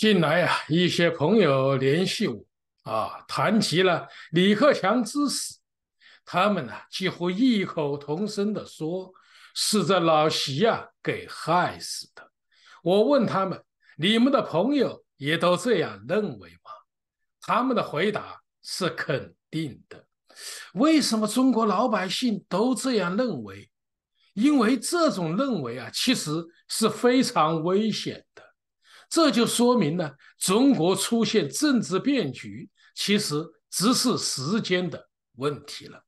近来呀，一些朋友联系我啊，谈及了李克强之死，他们呢几乎异口同声地说，是这老习啊给害死的。我问他们，你们的朋友也都这样认为吗？他们的回答是肯定的。为什么中国老百姓都这样认为？因为这种认为啊，其实是非常危险。这就说明呢，中国出现政治变局，其实只是时间的问题了。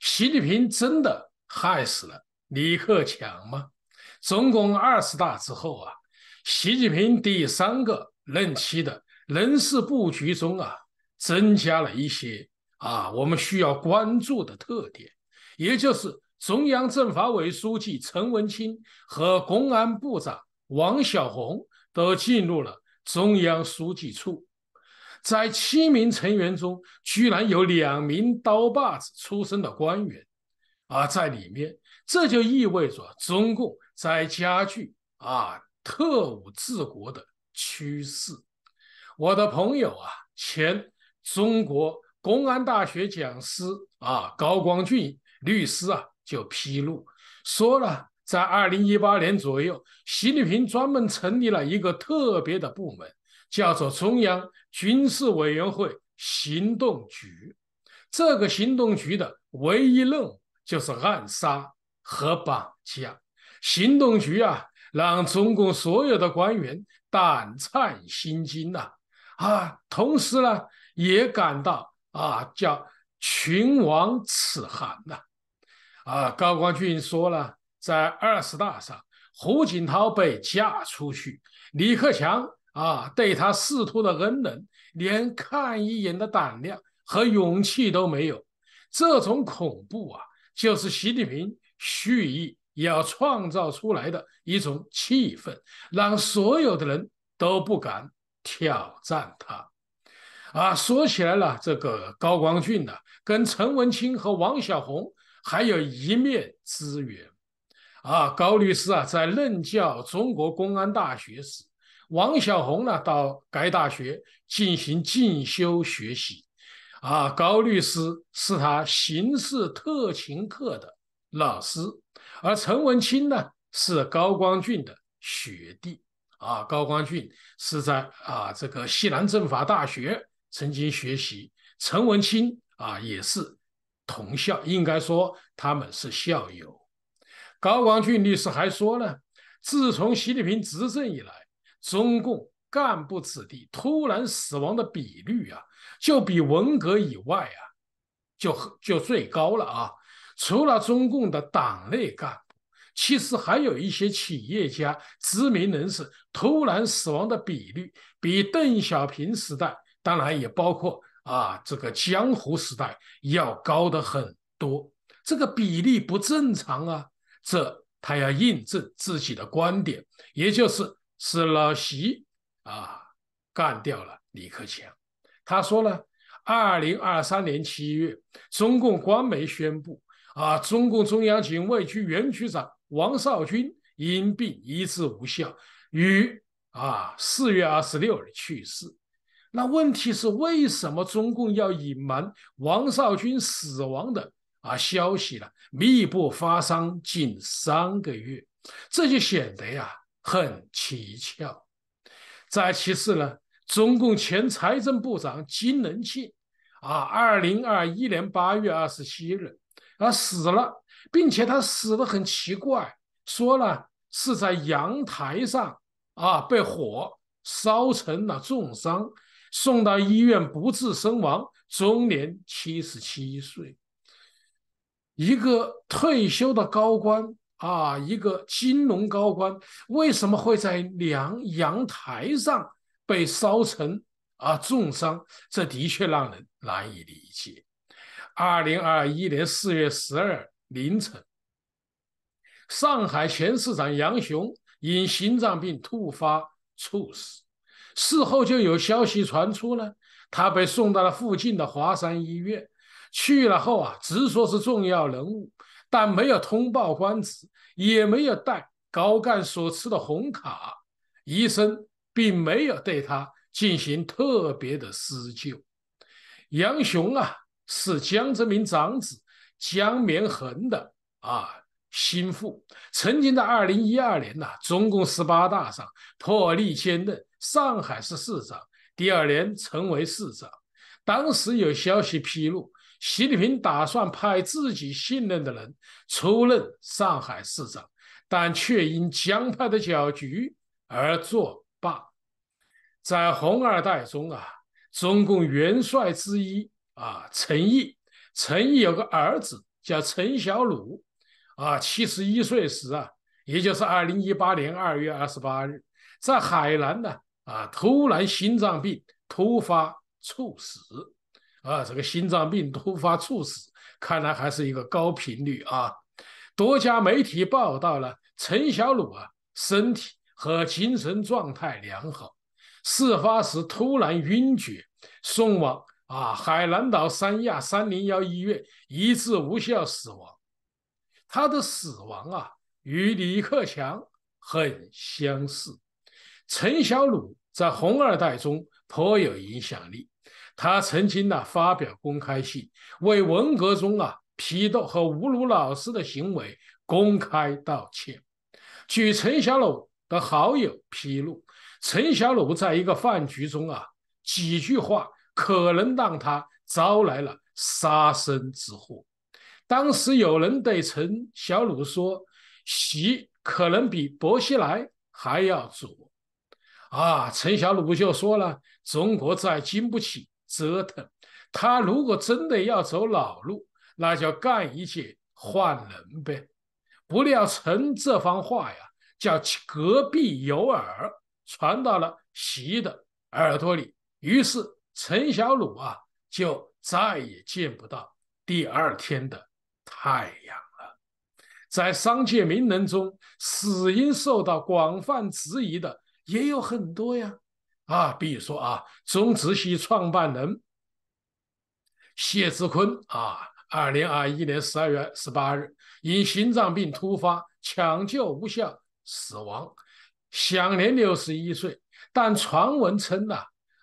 习近平真的害死了李克强吗？中共二十大之后啊，习近平第三个任期的人事布局中啊，增加了一些啊，我们需要关注的特点，也就是中央政法委书记陈文清和公安部长王小红都进入了中央书记处，在七名成员中，居然有两名刀把子出身的官员啊，在里面，这就意味着中共在加剧啊特务治国的趋势。我的朋友啊，前中国公安大学讲师啊高光俊律师啊就披露说了。在二零一八年左右，习近平专门成立了一个特别的部门，叫做中央军事委员会行动局。这个行动局的唯一任务就是暗杀和绑架。行动局啊，让中共所有的官员胆颤心惊呐！啊，同时呢，也感到啊，叫群王此寒呐！啊，高光俊说了。在二十大上，胡锦涛被架出去，李克强啊，对他仕途的恩人，连看一眼的胆量和勇气都没有。这种恐怖啊，就是习近平蓄意要创造出来的一种气氛，让所有的人都不敢挑战他。啊，说起来了，这个高光俊呢，跟陈文清和王晓红还有一面之缘。啊，高律师啊，在任教中国公安大学时，王小红呢到该大学进行进修学习，啊，高律师是他刑事特情课的老师，而陈文清呢是高光俊的学弟，啊，高光俊是在啊这个西南政法大学曾经学习，陈文清啊也是同校，应该说他们是校友。高广俊律师还说呢，自从习近平执政以来，中共干部子弟突然死亡的比率啊，就比文革以外啊，就就最高了啊。除了中共的党内干部，其实还有一些企业家、知名人士突然死亡的比率，比邓小平时代，当然也包括啊这个江湖时代，要高的很多。这个比例不正常啊。这他要印证自己的观点，也就是是老习啊干掉了李克强。他说呢，二零二三年七月，中共官媒宣布啊，中共中央警卫局原局长王少军因病医治无效，于啊四月二十六日去世。那问题是为什么中共要隐瞒王少军死亡的？啊消息了，密布发生近三个月，这就显得呀很蹊跷。再其次呢，中共前财政部长金能庆啊，二零二一年八月二十七日，他死了，并且他死的很奇怪，说呢是在阳台上啊被火烧成了重伤，送到医院不治身亡，终年七十七岁。一个退休的高官啊，一个金融高官，为什么会在阳阳台上被烧成啊重伤？这的确让人难以理解。二零二一年四月十二凌晨，上海前市长杨雄因心脏病突发猝死。事后就有消息传出了，他被送到了附近的华山医院。去了后啊，只说是重要人物，但没有通报官职，也没有带高干所持的红卡，医生并没有对他进行特别的施救。杨雄啊，是江泽民长子江绵恒的啊心腹，曾经在二零一二年呐中共十八大上破例兼任上海市市长，第二年成为市长。当时有消息披露。习近平打算派自己信任的人出任上海市长，但却因江派的搅局而作罢。在红二代中啊，中共元帅之一啊，陈毅。陈毅有个儿子叫陈小鲁，啊，七十一岁时啊，也就是二零一八年二月二十八日，在海南呢，啊，突然心脏病突发猝死。啊，这个心脏病突发猝死，看来还是一个高频率啊。多家媒体报道了，陈小鲁啊，身体和精神状态良好，事发时突然晕厥，送往啊海南岛三亚三零幺医院，医治无效死亡。他的死亡啊，与李克强很相似。陈小鲁在红二代中颇有影响力。他曾经呢发表公开信，为文革中啊批斗和侮辱老师的行为公开道歉。据陈小鲁的好友披露，陈小鲁在一个饭局中啊几句话，可能让他招来了杀身之祸。当时有人对陈小鲁说：“习可能比薄熙来还要左。”啊，陈小鲁就说了：“中国再经不起。”折腾他，如果真的要走老路，那就干一届换人呗。不料陈这番话呀，叫隔壁有耳传到了习的耳朵里，于是陈小鲁啊，就再也见不到第二天的太阳了。在商界名人中，死因受到广泛质疑的也有很多呀。啊，比如说啊，中植系创办人谢志坤啊，二零二一年十二月十八日因心脏病突发抢救无效死亡，享年六十一岁。但传闻称呢，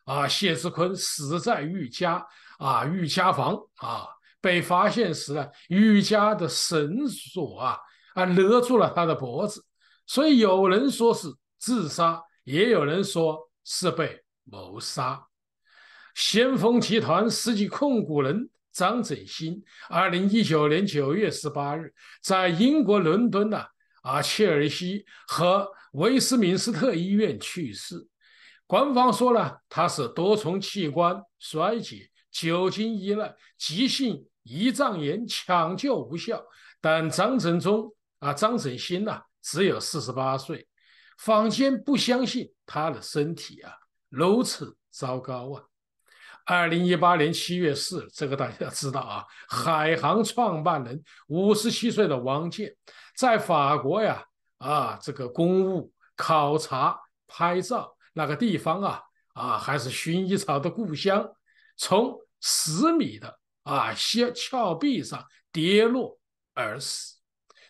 啊，谢志坤死在玉家啊，玉家房啊，被发现时呢，玉家的绳索啊啊勒住了他的脖子，所以有人说是自杀，也有人说。是被谋杀。先锋集团实际控股人张振兴，二零一九年九月十八日，在英国伦敦的啊切尔西和威斯敏斯特医院去世。官方说呢，他是多重器官衰竭、酒精依赖、急性胰脏炎，抢救无效。但张振中啊，张振兴呢，只有四十八岁。坊间不相信他的身体啊，如此糟糕啊！二零一八年七月四日，这个大家知道啊，海航创办人五十七岁的王健，在法国呀，啊，这个公务考察拍照那个地方啊，啊，还是薰衣草的故乡，从十米的啊峭峭壁上跌落而死，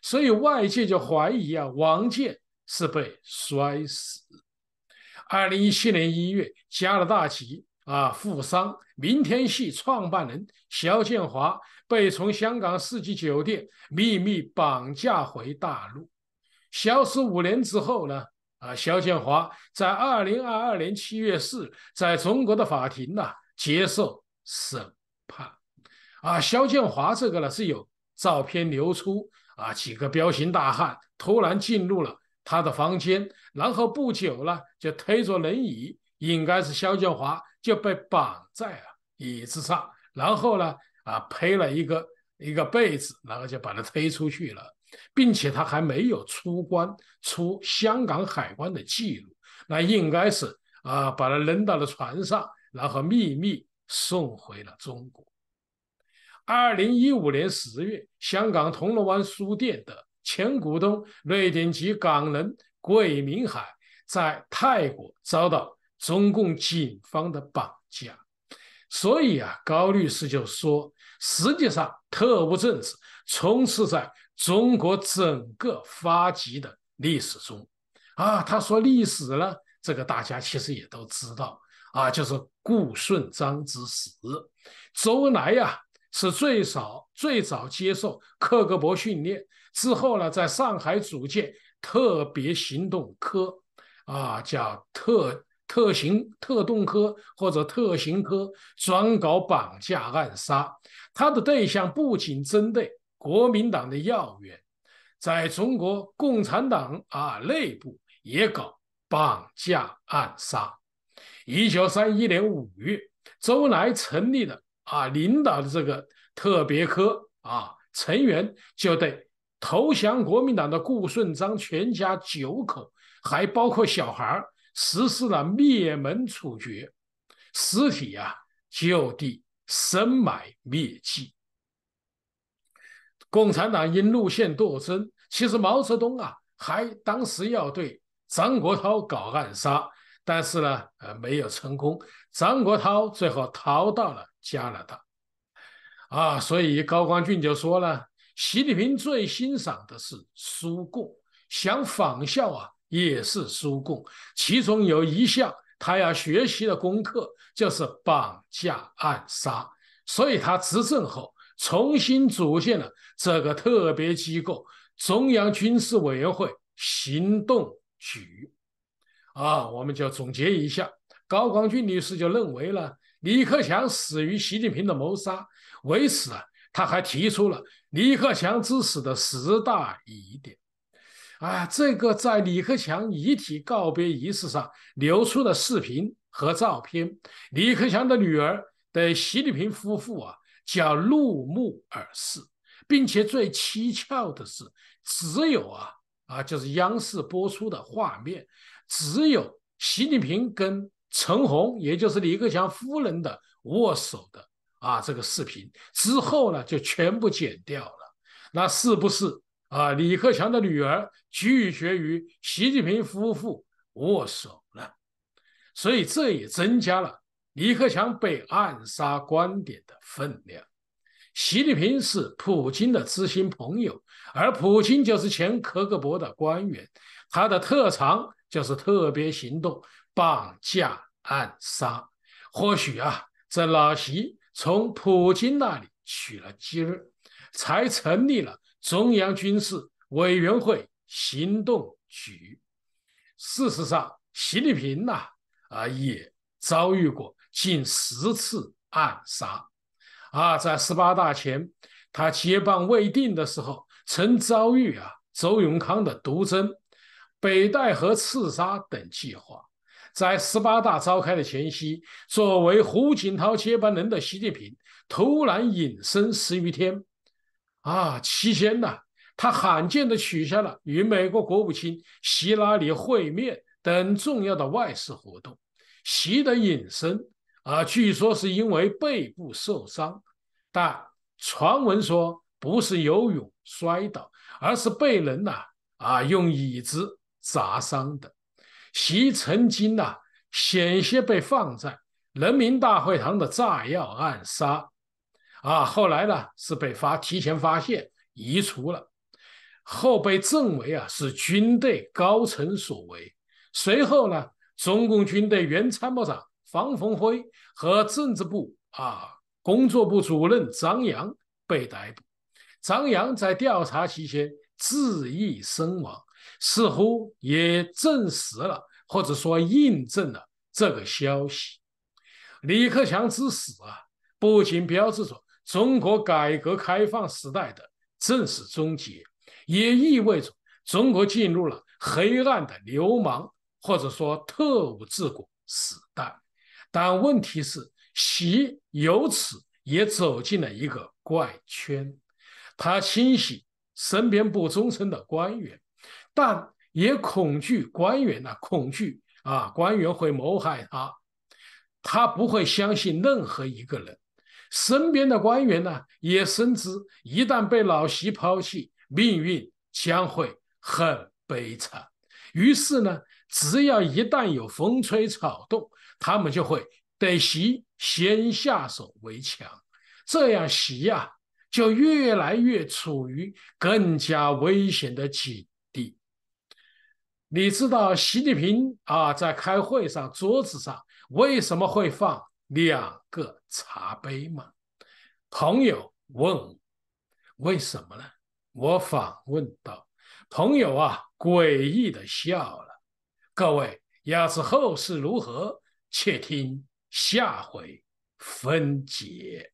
所以外界就怀疑啊，王健。是被摔死。二零一七年一月，加拿大籍啊富商、明天系创办人肖建华被从香港四季酒店秘密绑架回大陆。消失五年之后呢？啊，肖建华在二零二二年七月四日在中国的法庭呢接受审判。啊，肖建华这个呢是有照片流出啊，几个彪形大汉突然进入了。他的房间，然后不久呢，就推着轮椅，应该是肖建华就被绑在了椅子上，然后呢，啊，披了一个一个被子，然后就把他推出去了，并且他还没有出关，出香港海关的记录，那应该是啊，把他扔到了船上，然后秘密送回了中国。二零一五年十月，香港铜锣湾书店的。前股东瑞典籍港人桂明海在泰国遭到中共警方的绑架，所以啊，高律师就说，实际上特务政治充斥在中国整个发迹的历史中啊。他说历史呢，这个大家其实也都知道啊，就是顾顺章之死，周恩来呀是最少最早接受克格勃训练之后呢，在上海组建特别行动科，啊，叫特特行特动科或者特行科，专搞绑架暗杀。他的对象不仅针对国民党的要员，在中国共产党啊内部也搞绑架暗杀。一九三一年五月，周恩来成立了。啊，领导的这个特别科啊，成员就对投降国民党的顾顺章全家九口，还包括小孩儿，实施了灭门处决，尸体啊就地深埋灭迹。共产党因路线斗争，其实毛泽东啊，还当时要对张国焘搞暗杀。但是呢，呃，没有成功。张国焘最后逃到了加拿大，啊，所以高光俊就说了，习近平最欣赏的是苏共，想仿效啊，也是苏共。其中有一项他要学习的功课就是绑架暗杀，所以他执政后重新组建了这个特别机构——中央军事委员会行动局。啊，我们就总结一下，高光军律师就认为呢，李克强死于习近平的谋杀。为此啊，他还提出了李克强之死的十大疑点。啊，这个在李克强遗体告别仪式上流出的视频和照片，李克强的女儿对习近平夫妇啊，叫怒目而视，并且最蹊跷的是，只有啊啊，就是央视播出的画面。只有习近平跟陈红，也就是李克强夫人的握手的啊，这个视频之后呢，就全部剪掉了。那是不是啊？李克强的女儿拒绝与习近平夫妇握手了？所以这也增加了李克强被暗杀观点的分量。习近平是普京的知心朋友，而普京就是前克格勃的官员，他的特长。就是特别行动、绑架、暗杀。或许啊，这老习从普京那里取了经，才成立了中央军事委员会行动局。事实上，习近平呐啊也遭遇过近十次暗杀。啊，在十八大前，他接棒未定的时候，曾遭遇啊周永康的毒针。北戴河刺杀等计划，在十八大召开的前夕，作为胡锦涛接班人的习近平突然隐身十余天。啊，期间呢，他罕见的取消了与美国国务卿希拉里会面等重要的外事活动。习的隐身啊，据说是因为背部受伤，但传闻说不是游泳摔倒，而是被人呐啊用椅子。砸伤的，习曾经呐险些被放在人民大会堂的炸药暗杀，啊，后来呢是被发提前发现移除了，后被证为啊是军队高层所为。随后呢，中共军队原参谋长方逢辉和政治部啊工作部主任张扬被逮捕。张扬在调查期间自缢身亡。似乎也证实了，或者说印证了这个消息。李克强之死啊，不仅标志着中国改革开放时代的正式终结，也意味着中国进入了黑暗的流氓或者说特务治国时代。但问题是，习由此也走进了一个怪圈，他清洗身边不忠诚的官员。但也恐惧官员呢？恐惧啊！官员会谋害他，他不会相信任何一个人。身边的官员呢，也深知一旦被老习抛弃，命运将会很悲惨。于是呢，只要一旦有风吹草动，他们就会得习先下手为强。这样习呀，就越来越处于更加危险的境。你知道习近平啊在开会上桌子上为什么会放两个茶杯吗？朋友问，为什么呢？我反问道。朋友啊，诡异的笑了。各位，要知后事如何，且听下回分解。